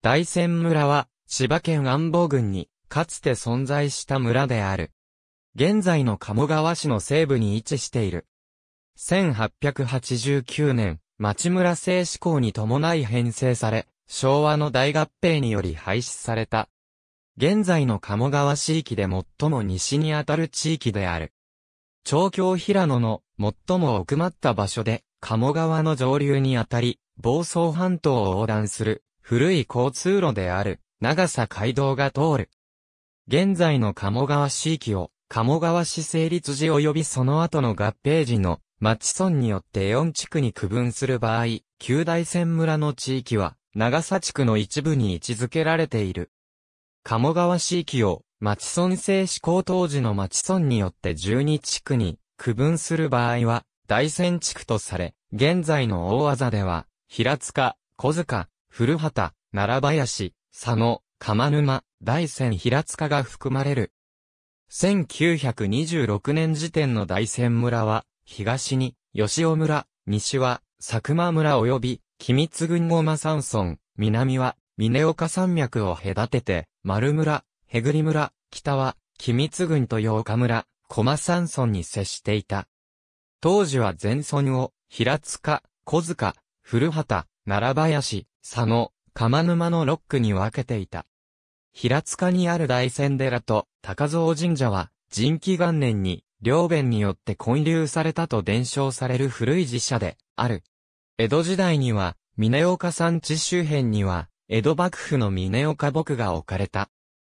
大仙村は、千葉県安房郡に、かつて存在した村である。現在の鴨川市の西部に位置している。1889年、町村制志向に伴い編成され、昭和の大合併により廃止された。現在の鴨川市域で最も西にあたる地域である。長京平野の最も奥まった場所で、鴨川の上流にあたり、房総半島を横断する古い交通路である、長さ街道が通る。現在の鴨川市域を、鴨川市成立時及びその後の合併時の町村によって4地区に区分する場合、旧大仙村の地域は、長さ地区の一部に位置づけられている。鴨川市域を、町村制施行当時の町村によって12地区に区分する場合は、大仙地区とされ、現在の大技では、平塚、小塚、古畑、奈良林、佐野、釜沼、大仙平塚が含まれる。1926年時点の大仙村は、東に、吉尾村、西は、佐久間村及び、君津郡駒山村、南は、峰岡山脈を隔てて、丸村、へぐり村、北は、君津郡と八日村、駒山村に接していた。当時は全村を、平塚、小塚、古畑、奈良林、佐野、釜沼の6区に分けていた。平塚にある大仙寺と高蔵神社は、人気元年に、両弁によって混流されたと伝承される古い寺社で、ある。江戸時代には、峰岡山地周辺には、江戸幕府の峰岡牧が置かれた。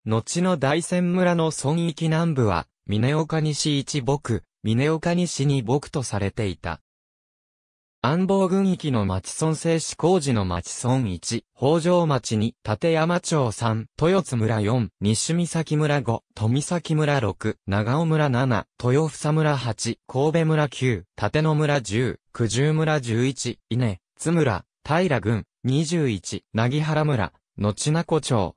後の大仙村の村域南部は、峰岡西一牧、峰岡西に牧とされていた。安房郡域の町村製紙工事の町村1、北条町2、立山町3、豊津村4、西岬村5、富崎村6、長尾村7、豊房村8、神戸村9、立野村10、九十村11、稲、津村、平郡、21、なぎはら村、後名古町、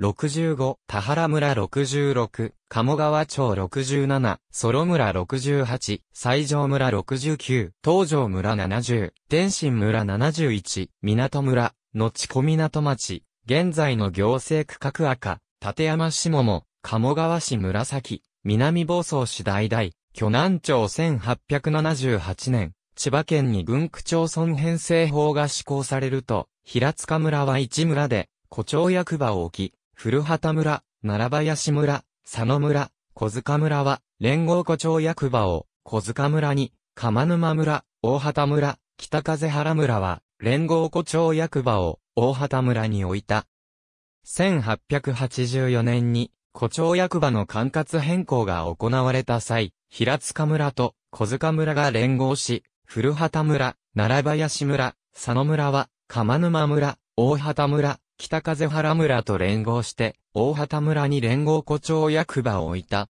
65、田原村66、鴨川町67、ソロ村68、西条村69、東条村70、天津村71、港村、後小港町、現在の行政区画赤、立山市も、鴨川市紫、南房総市大々、巨南町1878年、千葉県に軍区町村編成法が施行されると、平塚村は一村で、古町役場を置き、古畑村、奈良林村、佐野村、小塚村は、連合湖町役場を、小塚村に、釜沼村、大畑村、北風原村は、連合湖町役場を、大畑村に置いた。1884年に、湖町役場の管轄変更が行われた際、平塚村と小塚村が連合し、古畑村、奈良林村、佐野村は、釜沼村、大畑村、北風原村と連合して、大畑村に連合古町役場を置いた。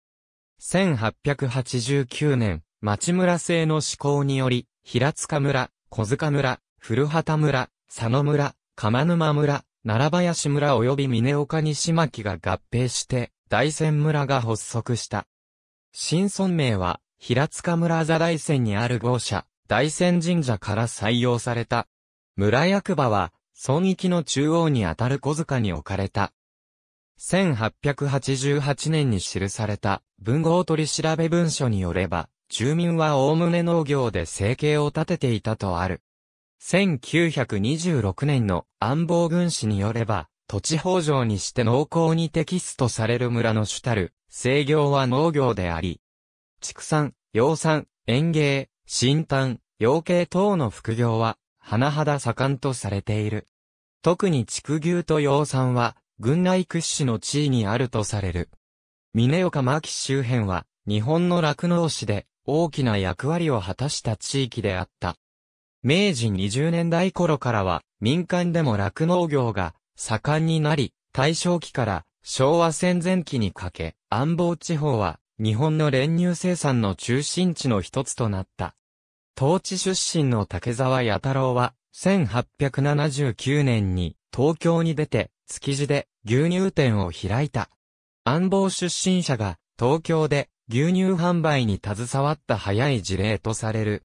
1889年、町村制の施行により、平塚村、小塚村、古畑村、佐野村、釜沼村、奈良林村及び峰岡西巻が合併して、大仙村が発足した。新村名は、平塚村座大仙にある豪社、大仙神社から採用された。村役場は、村域の中央にあたる小塚に置かれた。1888年に記された文豪取調べ文書によれば、住民はおおむね農業で生計を立てていたとある。1926年の安保軍師によれば、土地法上にして農耕に適すとされる村の主たる、制業は農業であり、畜産、養蚕、園芸、新炭、養鶏等の副業は甚だ盛んとされている。特に畜牛と養蚕は、軍内屈指の地位にあるとされる。峰岡牧周辺は、日本の酪農市で、大きな役割を果たした地域であった。明治20年代頃からは、民間でも酪農業が、盛んになり、大正期から、昭和戦前期にかけ、安房地方は、日本の練乳生産の中心地の一つとなった。当地出身の竹沢弥太郎は、1879年に東京に出て、築地で牛乳店を開いた。安房出身者が東京で牛乳販売に携わった早い事例とされる。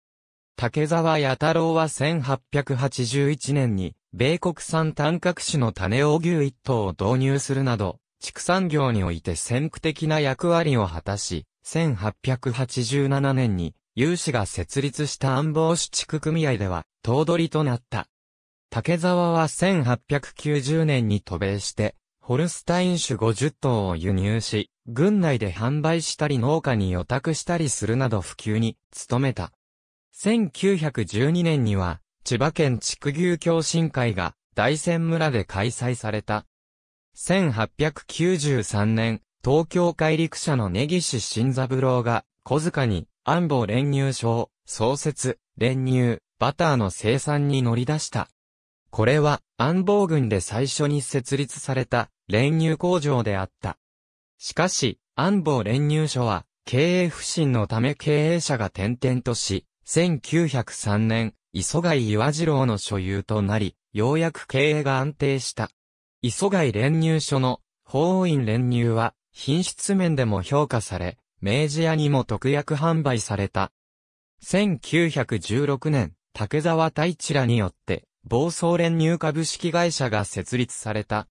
竹沢弥太郎は1881年に、米国産単角種の種を牛一頭を導入するなど、畜産業において先駆的な役割を果たし、1887年に有志が設立した安房市地区組合では、頭取となった。竹沢は1890年に渡米して、ホルスタイン種50頭を輸入し、軍内で販売したり農家に予託したりするなど普及に努めた。1912年には、千葉県畜牛共進会が大仙村で開催された。1893年、東京海陸社の根岸新三郎が小塚に安保練乳症、創設、練乳、バターの生産に乗り出した。これは安保軍で最初に設立された練乳工場であった。しかし、安保練乳所は経営不振のため経営者が転々とし、1903年、磯貝岩次郎の所有となり、ようやく経営が安定した。磯貝練乳所の法院練乳は品質面でも評価され、明治屋にも特約販売された。1916年、竹沢太一らによって、暴走連入株式会社が設立された。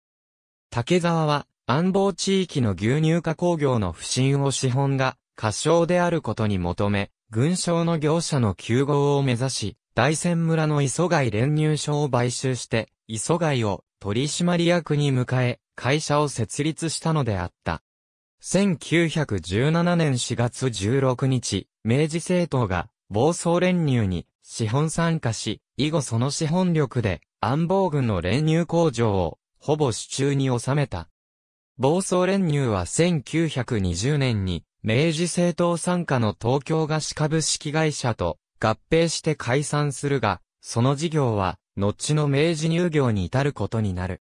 竹沢は、安房地域の牛乳加工業の不振を資本が、過小であることに求め、軍商の業者の休合を目指し、大仙村の磯貝連入所を買収して、磯貝を取締役に迎え、会社を設立したのであった。1917年4月16日、明治政党が暴走連入に資本参加し、以後その資本力で安防軍の連入工場をほぼ手中に収めた。暴走連入は1920年に明治政党参加の東京合資株式会社と合併して解散するが、その事業は後の明治乳業に至ることになる。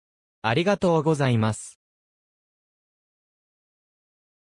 ありがとうございます。